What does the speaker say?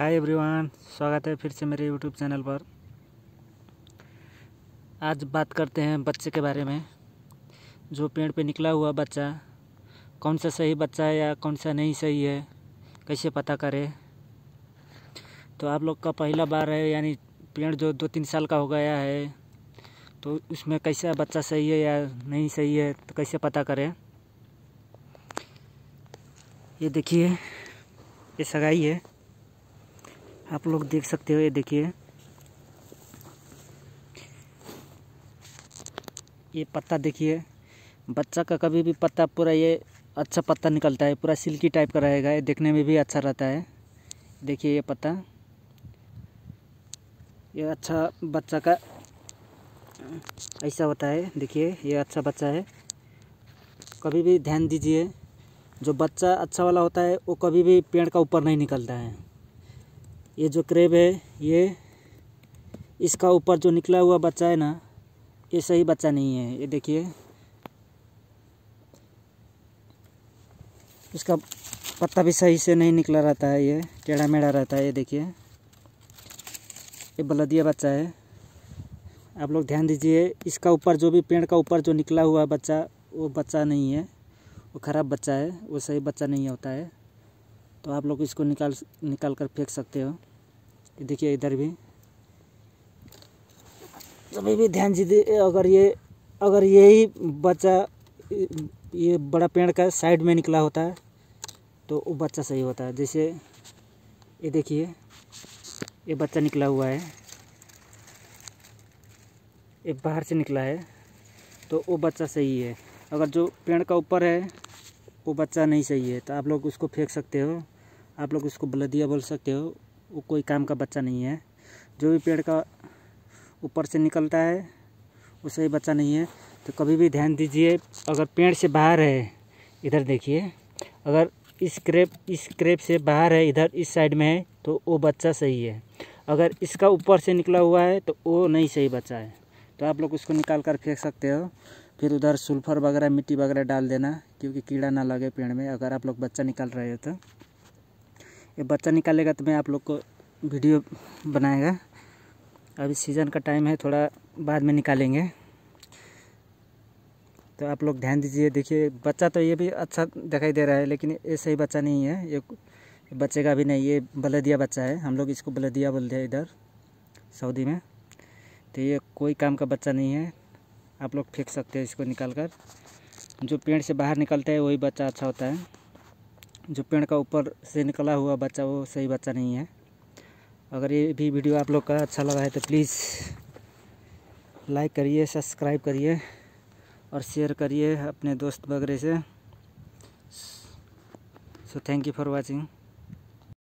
hi everyone स्वागत है फिर से मेरे यूट्यूब चैनल पर आज बात करते हैं बच्चे के बारे में जो पेड़ पे निकला हुआ बच्चा कौन सा सही बच्चा है या कौन सा नहीं सही है कैसे पता करें तो आप लोग का पहला बार है यानी पेड़ जो दो तीन साल का हो गया है तो उसमें कैसा बच्चा सही है या नहीं सही है तो कैसे पता करें ये देखिए ये सगाई है आप लोग देख सकते हो ये देखिए ये पत्ता देखिए बच्चा का कभी भी पत्ता पूरा ये अच्छा पत्ता निकलता है पूरा सिल्की टाइप का रहेगा ये देखने में भी अच्छा रहता है देखिए ये पत्ता ये अच्छा बच्चा का ऐसा होता है देखिए ये अच्छा बच्चा है कभी भी ध्यान दीजिए जो बच्चा अच्छा वाला होता है वो कभी भी पेड़ का ऊपर नहीं निकलता है ये जो क्रेब है ये इसका ऊपर जो निकला हुआ बच्चा है ना ये सही बच्चा नहीं है ये देखिए इसका पत्ता भी सही से नहीं निकला रहता है ये टेढ़ा मेढ़ा रहता है ये देखिए ये बलदिया बच्चा है आप लोग ध्यान दीजिए इसका ऊपर जो भी पेड़ का ऊपर जो निकला हुआ बच्चा वो बच्चा नहीं है वो ख़राब बच्चा है वो सही बच्चा नहीं होता है तो आप लोग इसको निकाल निकाल कर फेंक सकते हो ये देखिए इधर भी अभी भी ध्यान दे अगर ये अगर यही बच्चा ये बड़ा पेड़ का साइड में निकला होता है तो वो बच्चा सही होता है जैसे ये देखिए ये बच्चा निकला हुआ है ये बाहर से निकला है तो वो बच्चा सही है अगर जो पेड़ का ऊपर है वो बच्चा नहीं सही है तो आप लोग उसको फेंक सकते हो आप लोग उसको बलदिया बोल सकते हो वो कोई काम का बच्चा नहीं है जो भी पेड़ का ऊपर से निकलता है वो सही बच्चा नहीं है तो कभी भी ध्यान दीजिए अगर पेड़ से बाहर है इधर देखिए अगर इस क्रेप इस क्रेप से बाहर है इधर इस साइड में है तो वो बच्चा सही है अगर इसका ऊपर से निकला हुआ है तो वो नहीं सही बच्चा है तो आप लोग उसको निकाल कर फेंक सकते हो फिर उधर सुल्फर वगैरह मिट्टी वगैरह डाल देना क्योंकि कीड़ा ना लगे पेड़ में अगर आप लोग बच्चा निकाल रहे हो तो ये बच्चा निकालेगा तो मैं आप लोग को वीडियो बनाएगा अभी सीज़न का टाइम है थोड़ा बाद में निकालेंगे तो आप लोग ध्यान दीजिए देखिए बच्चा तो ये भी अच्छा दिखाई दे रहा है लेकिन ये सही बच्चा नहीं है ये बच्चे का भी नहीं ये बलदिया बच्चा है हम लोग इसको बलदिया बोलते हैं इधर सऊदी में तो ये कोई काम का बच्चा नहीं है आप लोग फेंक सकते हैं इसको निकाल कर जो पेड़ से बाहर निकलता है वही बच्चा अच्छा होता है जो पेड़ का ऊपर से निकला हुआ बच्चा वो सही बच्चा नहीं है अगर ये भी वीडियो आप लोग का अच्छा लगा है तो प्लीज़ लाइक करिए सब्सक्राइब करिए और शेयर करिए अपने दोस्त वगैरह से so thank you for watching